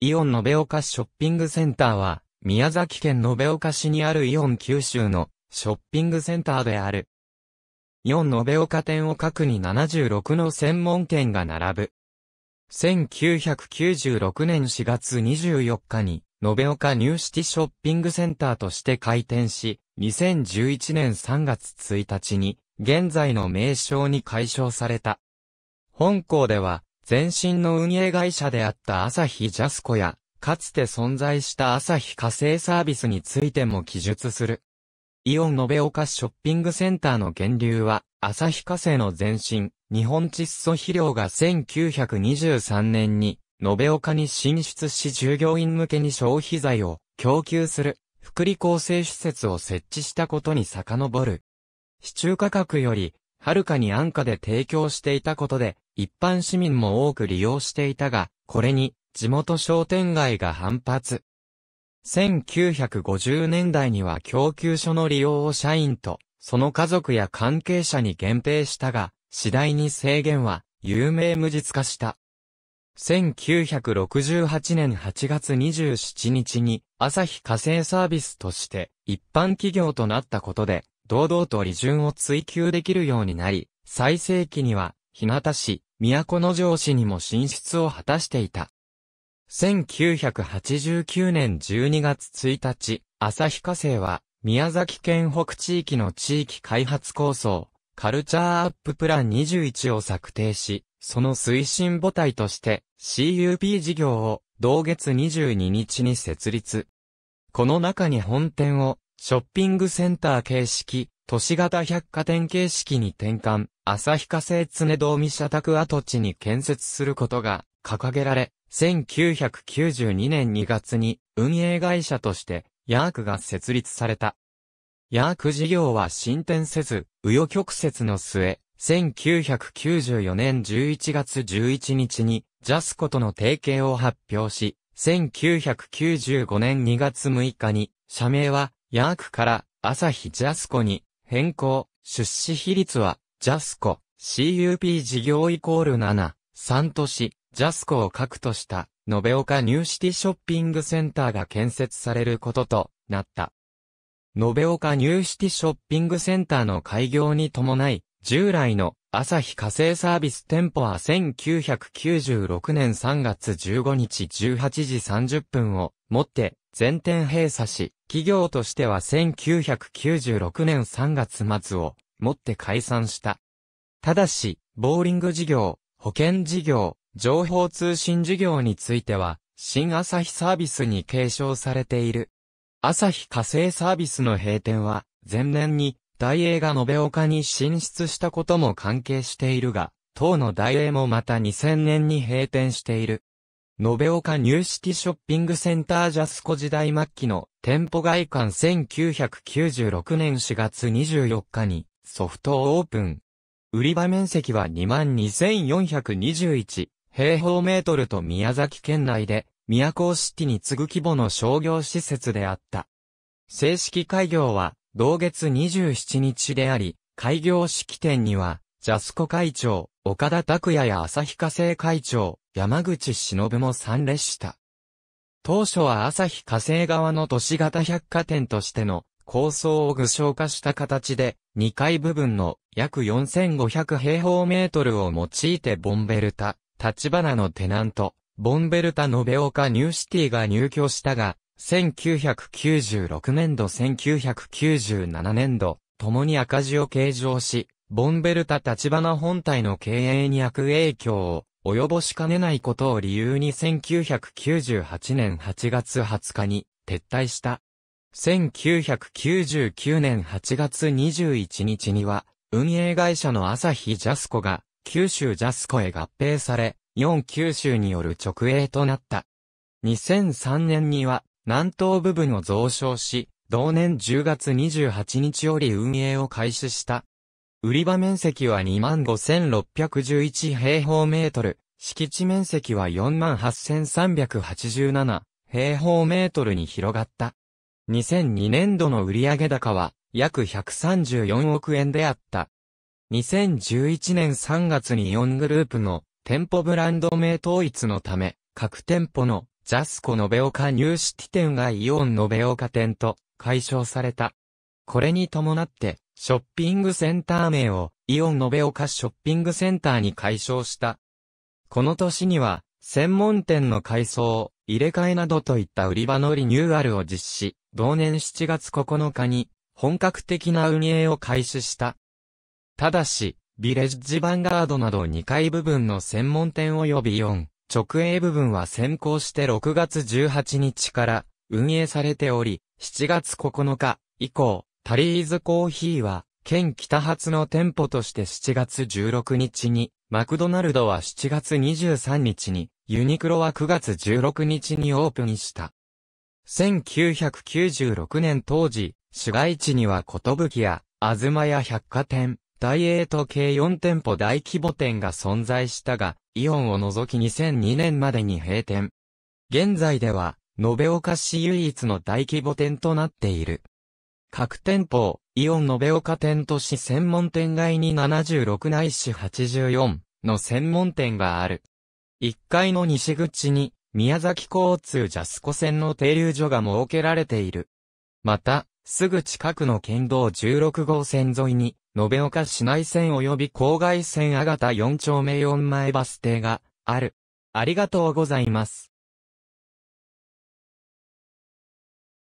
イオン延岡ショッピングセンターは、宮崎県延岡市にあるイオン九州のショッピングセンターである。イオン延岡店を各に76の専門店が並ぶ。1996年4月24日に、延岡ニューシティショッピングセンターとして開店し、2011年3月1日に、現在の名称に改称された。本校では、前身の運営会社であった朝日ジャスコや、かつて存在した朝日火星サービスについても記述する。イオン延岡ショッピングセンターの源流は、朝日火星の前身、日本窒素肥料が1923年に、延岡に進出し従業員向けに消費財を供給する、福利厚生施設を設置したことに遡る。市中価格より、はるかに安価で提供していたことで、一般市民も多く利用していたが、これに地元商店街が反発。1950年代には供給所の利用を社員と、その家族や関係者に限定したが、次第に制限は有名無実化した。1968年8月27日に、朝日火星サービスとして一般企業となったことで、堂々と利潤を追求できるようになり、最盛期には、日向市、都城市にも進出を果たしていた。1989年12月1日、旭化成は、宮崎県北地域の地域開発構想、カルチャーアッププラン21を策定し、その推進母体として CUP 事業を同月22日に設立。この中に本店をショッピングセンター形式都市型百貨店形式に転換、旭化成常道見社宅跡地に建設することが掲げられ、1992年2月に運営会社としてヤークが設立された。ヤーク事業は進展せず、右与曲折の末、1994年11月11日にジャスコとの提携を発表し、1995年2月6日に社名はヤークから朝日ジャスコに変更、出資比率は、ジャスコ、CUP 事業イコール7、3都市、ジャスコを核とした、延岡ニューシティショッピングセンターが建設されることとなった。延岡ニューシティショッピングセンターの開業に伴い、従来の朝日火星サービス店舗は1996年3月15日18時30分をもって全店閉鎖し、企業としては1996年3月末をもって解散した。ただし、ボーリング事業、保険事業、情報通信事業については、新朝日サービスに継承されている。朝日火星サービスの閉店は、前年に、大英が延岡に進出したことも関係しているが、当の大英もまた2000年に閉店している。延岡ニューシティショッピングセンタージャスコ時代末期の店舗外観1996年4月24日にソフトオープン。売り場面積は22,421平方メートルと宮崎県内で宮古シティに次ぐ規模の商業施設であった。正式開業は同月27日であり、開業式典にはジャスコ会長、岡田拓也や旭化成会長、山口忍も参列した。当初は旭化成側の都市型百貨店としての構想を具象化した形で、2階部分の約4500平方メートルを用いてボンベルタ、立花のテナント、ボンベルタ延岡ニューシティが入居したが、1996年度1997年度、共に赤字を計上し、ボンベルタ立花本体の経営に悪影響を及ぼしかねないことを理由に1998年8月20日に撤退した。1999年8月21日には、運営会社の朝日ジャスコが九州ジャスコへ合併され、四九州による直営となった。2003年には南東部分を増床し、同年10月28日より運営を開始した。売り場面積は25,611平方メートル、敷地面積は48,387平方メートルに広がった。2002年度の売上高は約134億円であった。2011年3月にングループの店舗ブランド名統一のため、各店舗のジャスコ延岡ニューシティ店がイオン延岡店と解消された。これに伴って、ショッピングセンター名をイオン延岡ショッピングセンターに改称した。この年には、専門店の改装、入れ替えなどといった売り場のリニューアルを実施、同年7月9日に本格的な運営を開始した。ただし、ビレッジヴァンガードなど2階部分の専門店及びン、直営部分は先行して6月18日から運営されており、7月9日以降、タリーズコーヒーは、県北発の店舗として7月16日に、マクドナルドは7月23日に、ユニクロは9月16日にオープンした。1996年当時、市街地には寿や、あずまや百貨店、ダイエート系4店舗大規模店が存在したが、イオンを除き2002年までに閉店。現在では、延岡市唯一の大規模店となっている。各店舗、イオン延岡店都市専門店街に76内市84の専門店がある。1階の西口に、宮崎交通ジャスコ線の停留所が設けられている。また、すぐ近くの県道16号線沿いに、延岡市内線及び郊外線あがた4丁目4前バス停がある。ありがとうございます。